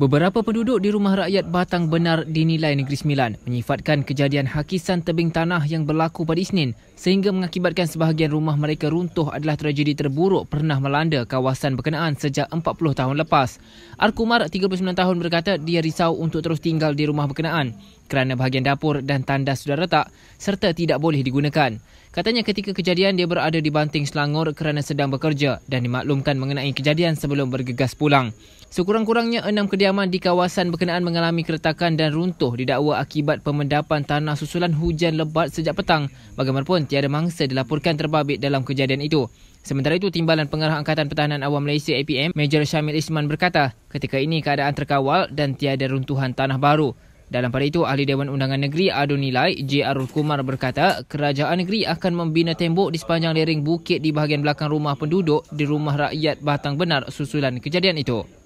Beberapa penduduk di rumah rakyat Batang Benar dinilai Negeri Sembilan menyifatkan kejadian hakisan tebing tanah yang berlaku pada Isnin sehingga mengakibatkan sebahagian rumah mereka runtuh adalah tragedi terburuk pernah melanda kawasan berkenaan sejak 40 tahun lepas. Arkumar, 39 tahun berkata dia risau untuk terus tinggal di rumah berkenaan kerana bahagian dapur dan tandas sudah retak serta tidak boleh digunakan. Katanya ketika kejadian dia berada di Banting Selangor kerana sedang bekerja dan dimaklumkan mengenai kejadian sebelum bergegas pulang. Sekurang-kurangnya enam kediaman di kawasan berkenaan mengalami keretakan dan runtuh didakwa akibat pemendapan tanah susulan hujan lebat sejak petang. Bagaimanapun tiada mangsa dilaporkan terbabit dalam kejadian itu. Sementara itu timbalan pengarah Angkatan Pertahanan Awam Malaysia APM Major Syamil Isman berkata ketika ini keadaan terkawal dan tiada runtuhan tanah baru. Dalam pada itu, Ahli Dewan Undangan Negeri Adun Nilai, J.R. Kumar berkata, Kerajaan Negeri akan membina tembok di sepanjang lereng bukit di bahagian belakang rumah penduduk di Rumah Rakyat Batang Benar susulan kejadian itu.